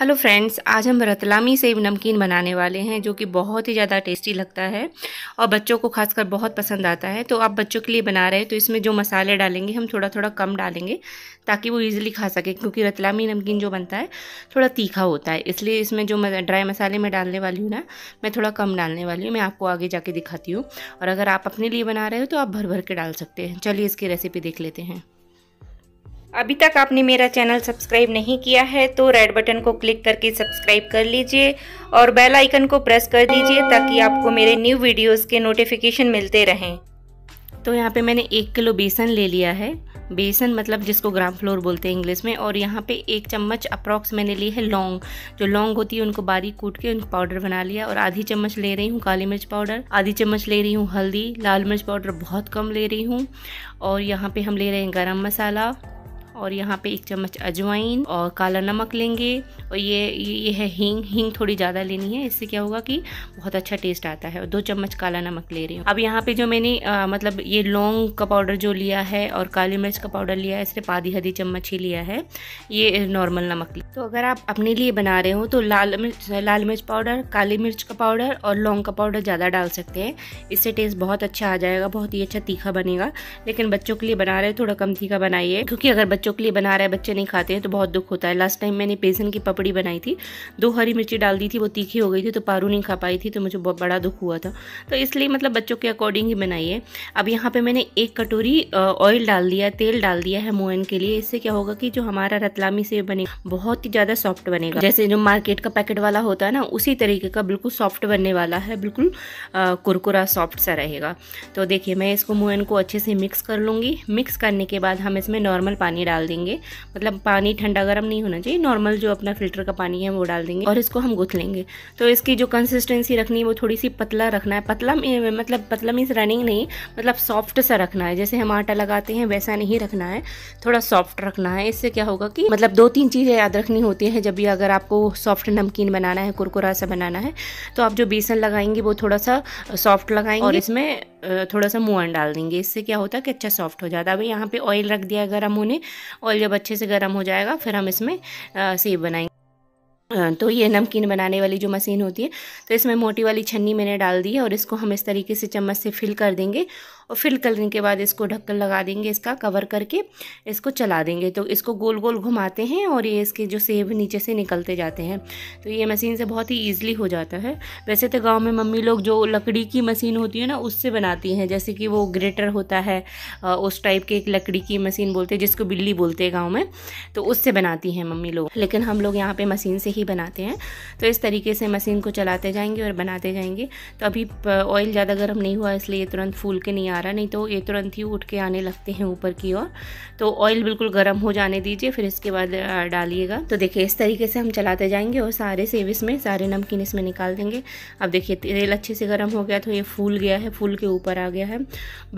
hello friends आज हम रतलामी सेब नमकीन बनाने वाले हैं जो कि बहुत ही ज़्यादा टेस्टी लगता है और बच्चों को खासकर बहुत पसंद आता है तो आप बच्चों के लिए बना रहे हैं तो इसमें जो मसाले डालेंगे हम थोड़ा थोड़ा कम डालेंगे ताकि वो इजीली खा सके क्योंकि रतलामी नमकीन जो बनता है थोड़ा तीखा होता है इसलिए इसमें जो ड्राई मसाले मैं डालने वाली हूँ ना मैं थोड़ा कम डालने वाली हूँ मैं आपको आगे जाके दिखाती हूँ और अगर आप अपने लिए बना रहे हो तो आप भर भर के डाल सकते हैं चलिए इसकी रेसिपी देख लेते हैं अभी तक आपने मेरा चैनल सब्सक्राइब नहीं किया है तो रेड बटन को क्लिक करके सब्सक्राइब कर लीजिए और बेल आइकन को प्रेस कर दीजिए ताकि आपको मेरे न्यू वीडियोस के नोटिफिकेशन मिलते रहें तो यहाँ पे मैंने एक किलो बेसन ले लिया है बेसन मतलब जिसको ग्राम फ्लोर बोलते हैं इंग्लिश में और यहाँ पे एक चम्मच अप्रॉक्स मैंने ली है लौंग जो लौंग होती है उनको बारीक कूट के उनको पाउडर बना लिया और आधी चम्मच ले रही हूँ काली मिर्च पाउडर आधी चम्मच ले रही हूँ हल्दी लाल मिर्च पाउडर बहुत कम ले रही हूँ और यहाँ पर हम ले रहे हैं गर्म मसाला और यहाँ पे एक चम्मच अजवाइन और काला नमक लेंगे और ये ये है हींग हींग थोड़ी ज़्यादा लेनी है इससे क्या होगा कि बहुत अच्छा टेस्ट आता है और दो चम्मच काला नमक ले रही हूँ अब यहाँ पे जो मैंने आ, मतलब ये लौंग का पाउडर जो लिया है और काली मिर्च का पाउडर लिया है सिर्फ आधी आधी चम्मच ही लिया है ये नॉर्मल नमक लिया तो अगर आप अपने लिए बना रहे हो तो लाल मिर्च लाल मिर्च पाउडर काली मिर्च का पाउडर और लौंग का पाउडर ज़्यादा डाल सकते हैं इससे टेस्ट बहुत अच्छा आ जाएगा बहुत ही अच्छा तीखा बनेगा लेकिन बच्चों के लिए बना रहे थोड़ा कम तीखा बनाइए क्योंकि अगर बच्चों के लिए बना रहा है बच्चे नहीं खाते हैं तो बहुत दुख होता है लास्ट टाइम मैंने बेसन की पपड़ी बनाई थी दो हरी मिर्ची डाल दी थी वो तीखी हो गई थी तो पारू नहीं खा पाई थी तो मुझे बहुत बड़ा दुख हुआ था तो इसलिए मतलब बच्चों के अकॉर्डिंग ही बनाइए अब यहाँ पर मैंने एक कटोरी ऑयल डाल दिया तेल डाल दिया है मोहन के लिए इससे क्या होगा कि जो हमारा रतलामी से बने बहुत ही ज़्यादा सॉफ्ट बनेगा जैसे जो मार्केट का पैकेट वाला होता है ना उसी तरीके का बिल्कुल सॉफ्ट बनने वाला है बिल्कुल कुरकुरा सॉफ्ट सा रहेगा तो देखिए मैं इसको मोहन को अच्छे से मिक्स कर लूँगी मिक्स करने के बाद हम इसमें नॉर्मल पानी डाल डाल देंगे मतलब पानी ठंडा गर्म नहीं होना चाहिए नॉर्मल जो अपना फिल्टर का पानी है वो डाल देंगे और इसको हम गुथ लेंगे तो इसकी जो कंसिस्टेंसी रखनी है वो थोड़ी सी पतला रखना है पतला मतलब पतला मीन्स रनिंग नहीं मतलब सॉफ्ट सा रखना है जैसे हम आटा लगाते हैं वैसा नहीं रखना है थोड़ा सॉफ्ट रखना है इससे क्या होगा कि मतलब दो तीन चीज़ें याद रखनी होती हैं जब भी अगर आपको सॉफ्ट नमकीन बनाना है कुरकुरा सा बनाना है तो आप जो बेसन लगाएंगे वो थोड़ा सा सॉफ्ट लगाएंगे और इसमें थोड़ा सा मोहन डाल देंगे इससे क्या होता है कि अच्छा सॉफ्ट हो जाता है अभी यहाँ पे ऑयल रख दिया गर्म होने ऑयल जब अच्छे से गर्म हो जाएगा फिर हम इसमें सेब बनाएंगे तो ये नमकीन बनाने वाली जो मशीन होती है तो इसमें मोटी वाली छन्नी मैंने डाल दी है और इसको हम इस तरीके से चम्मच से फिल कर देंगे और फिल करने के बाद इसको ढक्कन लगा देंगे इसका कवर करके इसको चला देंगे तो इसको गोल गोल घुमाते हैं और ये इसके जो सेब नीचे से निकलते जाते हैं तो ये मशीन से बहुत ही ईजिली हो जाता है वैसे तो गाँव में मम्मी लोग जो लकड़ी की मशीन होती है ना उससे बनाती हैं जैसे कि वो ग्रेटर होता है उस टाइप के एक लकड़ी की मशीन बोलते हैं जिसको बिल्ली बोलते हैं गाँव में तो उससे बनाती हैं मम्मी लोग लेकिन हम लोग यहाँ पर मशीन से ही बनाते हैं तो इस तरीके से मशीन को चलाते जाएंगे और बनाते जाएंगे तो अभी ऑयल ज़्यादा गर्म नहीं हुआ इसलिए तुरंत फूल के नहीं आ सारा नहीं तो ये तुरंत ही उठ के आने लगते हैं ऊपर की ओर तो ऑयल बिल्कुल गर्म हो जाने दीजिए फिर इसके बाद डालिएगा तो देखिए इस तरीके से हम चलाते जाएंगे और सारे सेव इसमें सारे नमकीन इसमें निकाल देंगे अब देखिए तेल अच्छे से गर्म हो गया तो ये फूल गया है फूल के ऊपर आ गया है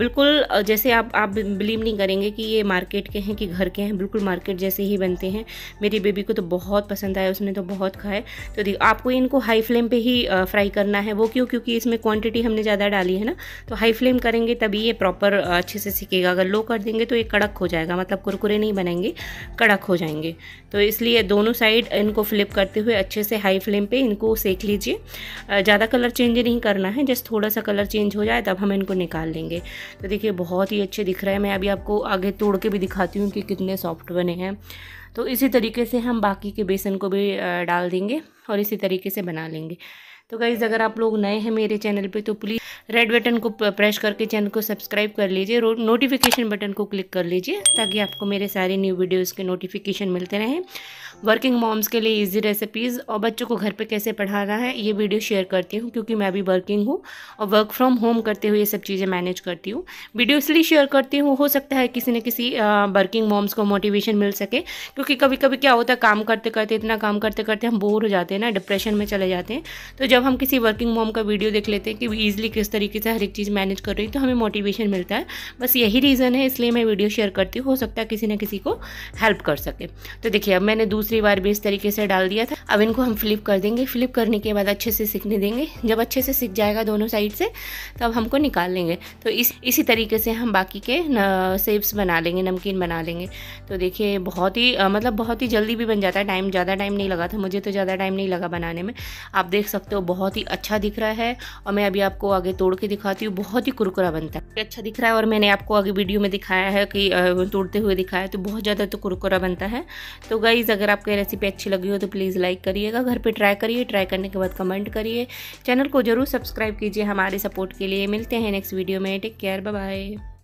बिल्कुल जैसे आप आप बिलीव नहीं करेंगे कि ये मार्केट के हैं कि घर के हैं बिल्कुल मार्केट जैसे ही बनते हैं मेरी बेबी को तो बहुत पसंद आया उसने तो बहुत खाए तो देखिए आपको इनको हाई फ्लेम पर ही फ्राई करना है वो क्यों क्योंकि इसमें क्वान्टिटी हमने ज़्यादा डाली है ना तो हाई फ्लेम करेंगे तभी ये प्रॉपर अच्छे से सीखेगा अगर लो कर देंगे तो ये कड़क हो जाएगा मतलब कुरकुरे नहीं बनेंगे कड़क हो जाएंगे तो इसलिए दोनों साइड इनको फ्लिप करते हुए अच्छे से हाई फ्लेम पे इनको सेक लीजिए ज़्यादा कलर चेंज नहीं करना है जस्ट थोड़ा सा कलर चेंज हो जाए तब हम इनको निकाल लेंगे तो देखिए बहुत ही अच्छे दिख रहे हैं मैं अभी आपको आगे तोड़ के भी दिखाती हूँ कि कितने सॉफ्ट बने हैं तो इसी तरीके से हम बाकी के बेसन को भी डाल देंगे और इसी तरीके से बना लेंगे तो गाइज़ अगर आप लोग नए हैं मेरे चैनल पे तो प्लीज़ रेड बटन को प्रेस करके चैनल को सब्सक्राइब कर लीजिए नोटिफिकेशन बटन को क्लिक कर लीजिए ताकि आपको मेरे सारे न्यू वीडियोज़ के नोटिफिकेशन मिलते रहें वर्किंग मॉम्स के लिए ईजी रेसिपीज़ और बच्चों को घर पे कैसे पढ़ाना है ये वीडियो शेयर करती हूँ क्योंकि मैं भी वर्किंग हूँ और वर्क फ्रॉम होम करते हुए ये सब चीज़ें मैनेज करती हूँ वीडियो इसलिए शेयर करती हूँ हो सकता है किसी न किसी वर्किंग मॉम्स को मोटिवेशन मिल सके क्योंकि कभी कभी क्या होता है काम करते करते इतना काम करते करते हम बोर हो जाते हैं ना डिप्रेशन में चले जाते हैं तो जब हम किसी वर्किंग मॉम का वीडियो देख लेते हैं कि ईजिली किस तरीके से हर एक चीज़ मैनेज कर रही तो हमें मोटिवेशन मिलता है बस यही रीज़न है इसलिए मैं वीडियो शेयर करती हूँ हो सकता है किसी न किसी को हेल्प कर सके तो देखिए अब मैंने दूसरे दूसरी बार भी इस तरीके से डाल दिया था अब इनको हम फ्लिप कर देंगे फ्लिप करने के बाद अच्छे से सीखने देंगे जब अच्छे से सीख जाएगा दोनों साइड से तब हमको निकाल लेंगे तो इस इसी तरीके से हम बाकी के सेब्स बना लेंगे नमकीन बना लेंगे तो देखिए बहुत ही मतलब बहुत ही जल्दी भी बन जाता है टाइम ज़्यादा टाइम नहीं लगा था मुझे तो ज़्यादा टाइम नहीं लगा बनाने में आप देख सकते हो बहुत ही अच्छा दिख रहा है और मैं अभी आपको आगे तोड़ के दिखाती हूँ बहुत ही कुरकुरा बनता है अच्छा दिख रहा है और मैंने आपको आगे वीडियो में दिखाया है कि तोड़ते हुए दिखाया है तो बहुत ज़्यादा तो कुरकुरा बनता है तो गाइज़ अगर आप आपको ये रेसिपी अच्छी लगी हो तो प्लीज़ लाइक करिएगा घर पे ट्राई करिए ट्राई करने के बाद कमेंट करिए चैनल को जरूर सब्सक्राइब कीजिए हमारे सपोर्ट के लिए मिलते हैं नेक्स्ट वीडियो में टेक केयर बाय